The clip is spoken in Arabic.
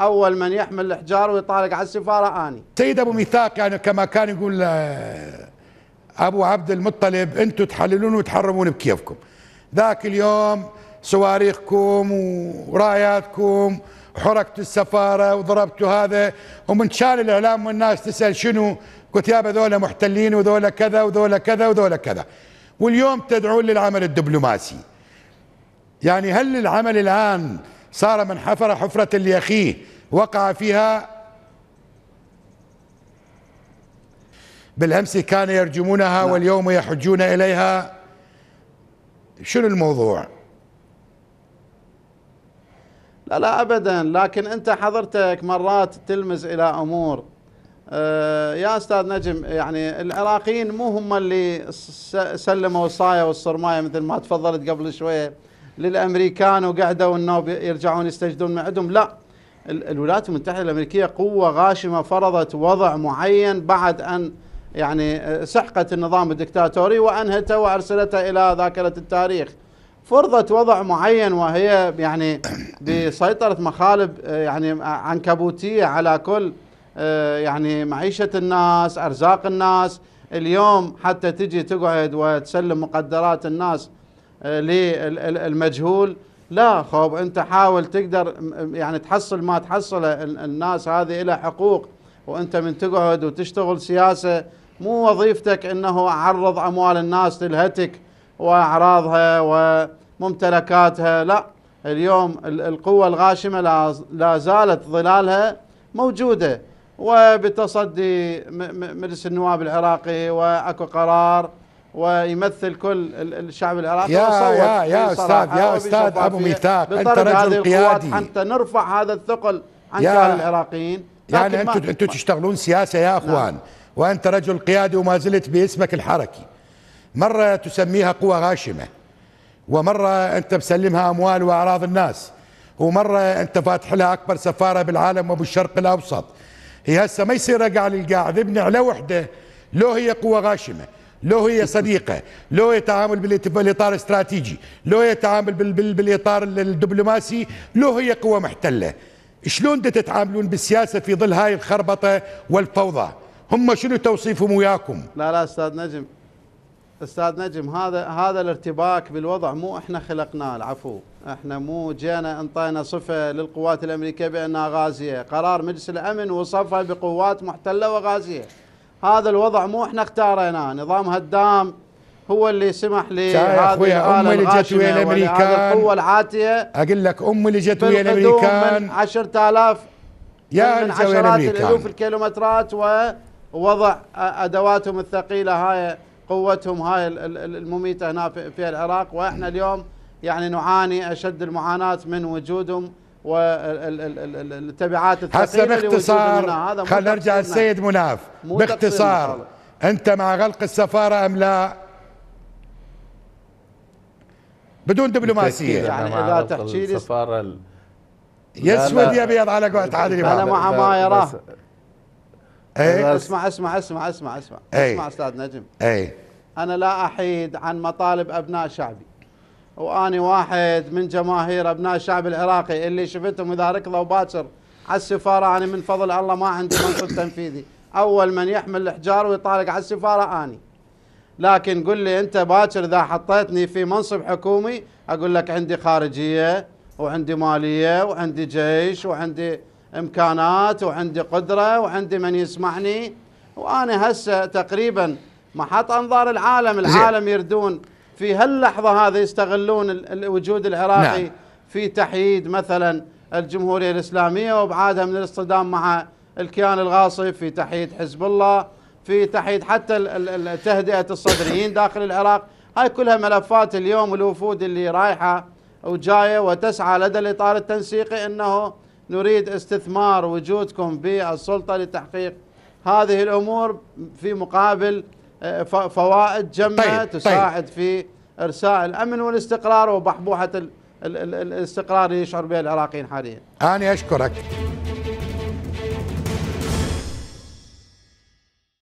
اول من يحمل الحجار ويطالق على السفاره اني سيد ابو ميثاق يعني كما كان يقول آه، ابو عبد المطلب انتم تحللون وتحرمون بكيفكم ذاك اليوم صواريخكم وراياتكم حركت السفاره وضربتوا هذا ومن شال الاعلام والناس تسال شنو قلت يابا ذولا محتلين وذولا كذا وذولا كذا وذولا كذا واليوم تدعون للعمل الدبلوماسي يعني هل العمل الان صار من حفر حفرة ليخيه وقع فيها بالأمس كان يرجمونها لا. نعم. واليوم يحجون إليها شنو الموضوع لا لا أبدا لكن أنت حضرتك مرات تلمز إلى أمور أه يا أستاذ نجم يعني العراقيين مو هم اللي سلموا الصاية والصرماية مثل ما تفضلت قبل شوية للامريكان وقعدوا انه يرجعون يستجدون من عندهم لا الولايات المتحده الامريكيه قوه غاشمه فرضت وضع معين بعد ان يعني آه، سحقت النظام الدكتاتوري وانهته وارسلته الى ذاكره التاريخ فرضت وضع معين وهي يعني بسيطره مخالب آه، يعني آه، عنكبوتيه على كل يعني معيشه الناس ارزاق الناس اليوم حتى تجي تقعد وتسلم مقدرات الناس آه، للمجهول لا خوب انت حاول تقدر يعني تحصل ما تحصله الناس هذه لها حقوق وانت من تقعد وتشتغل سياسه مو وظيفتك انه اعرض اموال الناس للهتك واعراضها وممتلكاتها لا اليوم القوه الغاشمه لا زالت ظلالها موجوده وبتصدي مجلس النواب العراقي واكو قرار ويمثل كل الشعب العراقي يا يا يا استاذ يا استاذ ابو ميثاق انت رجل قيادي حتى نرفع هذا الثقل عن شعب العراقيين يعني انتم انتم تشتغلون سياسه يا نعم. اخوان نعم. وانت رجل قيادي وما زلت باسمك الحركي مره تسميها قوى غاشمه ومره انت مسلمها اموال واعراض الناس ومره انت فاتح لها اكبر سفاره بالعالم وبالشرق الاوسط هي هسه ما يصير اقعد القاعد ابني على وحده لو هي قوى غاشمه لو هي صديقه لو هي تعامل بالاطار الاستراتيجي لو هي تعامل بالاطار الدبلوماسي لو هي قوه محتله شلون تتعاملون بالسياسه في ظل هاي الخربطه والفوضى هم شنو توصيفهم وياكم لا لا استاذ نجم استاذ نجم هذا هذا الارتباك بالوضع مو احنا خلقناه العفو احنا مو جينا انطينا صفه للقوات الامريكيه بانها غازيه قرار مجلس الامن وصفها بقوات محتله وغازيه هذا الوضع مو احنا اختاريناه نظام هدام هو اللي سمح اللي جت ويا الامريكان القوة العاتية أقول لك أم اللي جت ويا الأمريكان 10000 يا من عشرات الألوف الكيلومترات ووضع أدواتهم الثقيلة هاي قوتهم هاي المميتة هنا في العراق وإحنا اليوم يعني نعاني أشد المعاناة من وجودهم والتبعات هسه باختصار خلينا نرجع للسيد مناف باختصار انت مع غلق السفاره ام لا؟ بدون دبلوماسيه يعني اذا تحكي لي السفاره يا اسود يا ابيض على قولة عادل انا مع ما يراه إيه؟ إيه، اسمع اسمع اسمع اسمع اسمع إيه. اسمع استاذ نجم اي انا لا احيد عن مطالب ابناء شعبي واني واحد من جماهير ابناء الشعب العراقي اللي شفتهم اذا ركضوا باكر على السفاره انا من فضل الله ما عندي منصب تنفيذي اول من يحمل الحجار ويطالق على السفاره اني لكن قل لي انت باكر اذا حطيتني في منصب حكومي اقول لك عندي خارجيه وعندي ماليه وعندي جيش وعندي امكانات وعندي قدره وعندي من يسمعني وانا هسه تقريبا محط انظار العالم العالم يردون في هاللحظة هذه يستغلون الوجود العراقي نعم. في تحييد مثلا الجمهورية الإسلامية وابعادها من الاصطدام مع الكيان الغاصب في تحييد حزب الله في تحييد حتى تهدئة الصدريين داخل العراق هاي كلها ملفات اليوم الوفود اللي رايحة وجاية وتسعى لدى الإطار التنسيقي أنه نريد استثمار وجودكم بالسلطة لتحقيق هذه الأمور في مقابل آه، فوائد جمعة طيب،, طيب. تساعد طيب. في إرساء الأمن والاستقرار وبحبوحة الاستقرار اللي يشعر بها العراقيين حاليا أنا أشكرك